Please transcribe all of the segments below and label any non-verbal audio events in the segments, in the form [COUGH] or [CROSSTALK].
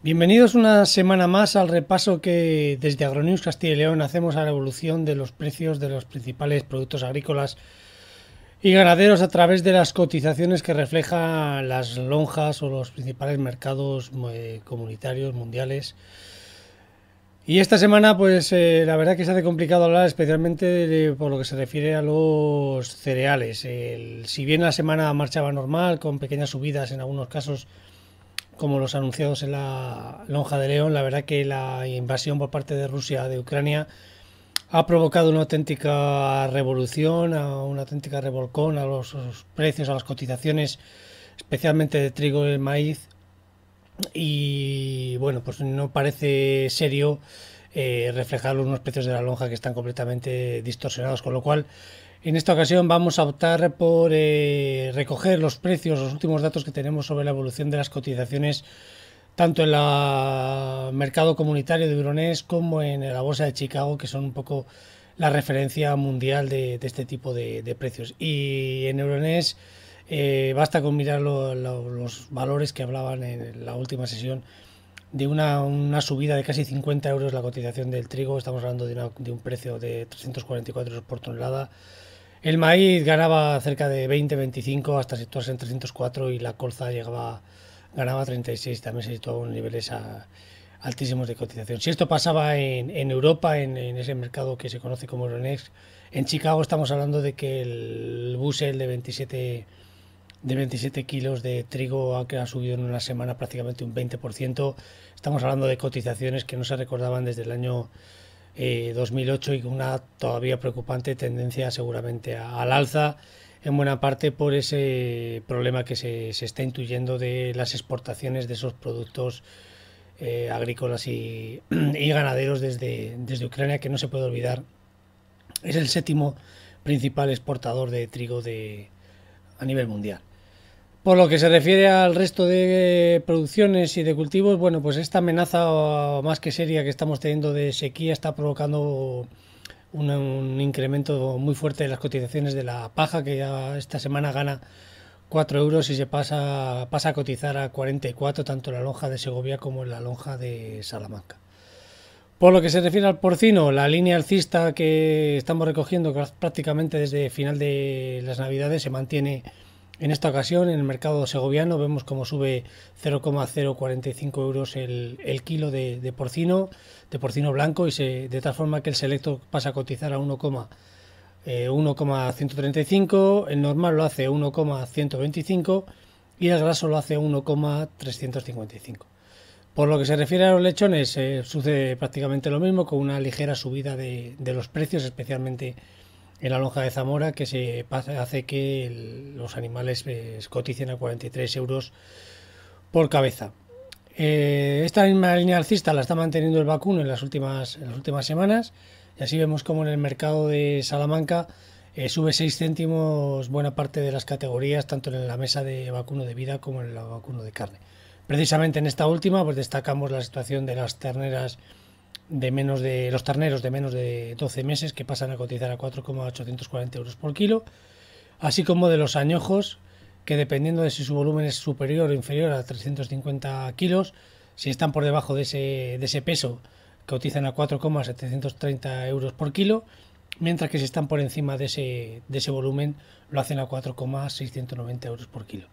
Bienvenidos una semana más al repaso que desde Agronews Castilla y León hacemos a la evolución de los precios de los principales productos agrícolas y ganaderos a través de las cotizaciones que reflejan las lonjas o los principales mercados eh, comunitarios mundiales. Y esta semana, pues eh, la verdad que se hace complicado hablar, especialmente por lo que se refiere a los cereales. si bien la semana marchaba normal, con pequeñas subidas en algunos casos como los anunciados en la lonja de León, la verdad que la invasión por parte de Rusia de Ucrania ha provocado una auténtica revolución, una auténtica revolcón a los, precios, a las cotizaciones, especialmente de trigo y maíz. Y bueno, pues no parece serio eh, reflejar unos precios de la lonja que están completamente distorsionados, con lo cual en esta ocasión vamos a optar por eh, recoger los precios, los últimos datos que tenemos sobre la evolución de las cotizaciones tanto en el mercado comunitario de Euronés como en la bolsa de Chicago, que son un poco la referencia mundial de, este tipo de, precios. Y en Euronés eh, basta con mirar los valores que hablaban en la última sesión de una, subida de casi 50 euros la cotización del trigo. Estamos hablando de, de un precio de 344 euros por tonelada el maíz ganaba cerca de 20, 25 hasta situarse en 304 y la colza llegaba ganaba 36, también se situaba en niveles altísimos de cotización. Si esto pasaba en, Europa, en, ese mercado que se conoce como Euronext, en Chicago estamos hablando de que el busel de 27 de 27 kilos de trigo ha, ha subido en una semana prácticamente un 20%. Estamos hablando de cotizaciones que no se recordaban desde el año 2008 eh, y una todavía preocupante tendencia seguramente al alza, en buena parte por ese problema que se, está intuyendo de las exportaciones de esos productos eh, agrícolas [CLEARS THROAT] y, ganaderos desde, desde, Ucrania, que no se puede olvidar, es el séptimo principal exportador de trigo de, a nivel mundial. Por lo que se refiere al resto de eh, producciones y de cultivos, bueno, pues esta amenaza uh, más que seria que estamos teniendo de sequía está provocando un, incremento muy fuerte de las cotizaciones de la paja, que ya esta semana gana 4 euros y se pasa, pasa a cotizar a 44 tanto en la lonja de Segovia como en la lonja de Salamanca. Por lo que se refiere al porcino, la línea alcista que estamos recogiendo prácticamente desde final de las navidades se mantiene en esta ocasión, en el mercado segoviano, vemos cómo sube 0,045 euros el, kilo de, porcino, de porcino blanco, y de tal forma que el selecto pasa a cotizar a 1,135, eh, el normal lo hace 1,125 y el graso lo hace 1,355. Por lo que se refiere a los lechones, eh, sucede prácticamente lo mismo, con una ligera subida de, de los precios, especialmente en la lonja de Zamora que se hace que los animales eh, coticen a 43 euros por cabeza. Eh, esta misma línea alcista la está manteniendo el vacuno en las últimas, las últimas semanas y así vemos como en el mercado de Salamanca eh, sube 6 céntimos buena parte de las categorías tanto en la mesa de vacuno de vida como en el vacuno de carne. Precisamente en esta última pues destacamos la situación de las terneras de menos de los terneros de menos de 12 meses que pasan a cotizar a 4,840 euros por kilo, así como de los añojos que dependiendo de si su volumen es superior o inferior a 350 kilos, si están por debajo de ese, de ese peso cotizan a 4,730 euros por kilo, mientras que si están por encima de ese, de ese volumen lo hacen a 4,690 euros por kilo.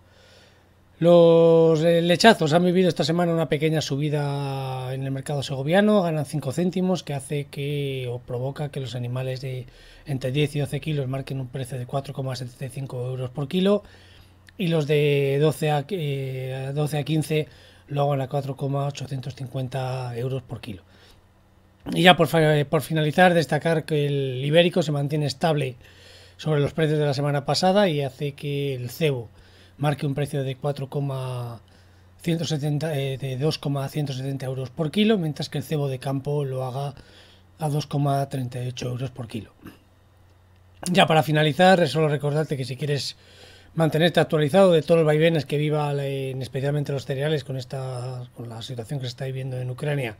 Los eh, lechazos han vivido esta semana una pequeña subida en el mercado segoviano, ganan 5 céntimos, que hace que o provoca que los animales de entre 10 y 12 kilos marquen un precio de 4,75 euros por kilo y los de 12 a, 15 eh, lo hagan a 4,850 euros por kilo. Y ya por finalizar, destacar que el ibérico se mantiene estable sobre los precios de la semana pasada y hace que el cebo marque un precio de eh, de 2,170 euros por kilo, mientras que el cebo de campo lo haga a 2,38 euros por kilo. Ya para finalizar, solo recordarte que si quieres mantenerte actualizado de todos los vaivenes que viva especialmente los cereales con esta con la situación que se está viviendo en Ucrania,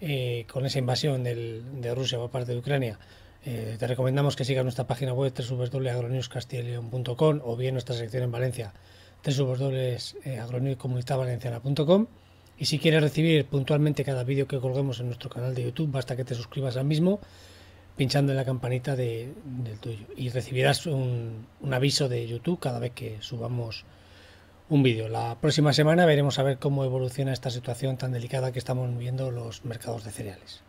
eh, con esa invasión de Rusia por parte de Ucrania, eh, te recomendamos que sigas nuestra página web www.agronewscastilleon.com o bien nuestra sección en Valencia www.agronewscomunidadvalenciana.com y si quieres recibir puntualmente cada vídeo que colguemos en nuestro canal de YouTube, basta que te suscribas al mismo pinchando en la campanita de, del tuyo y recibirás un, un, aviso de YouTube cada vez que subamos un vídeo. La próxima semana veremos a ver cómo evoluciona esta situación tan delicada que estamos viendo los mercados de cereales.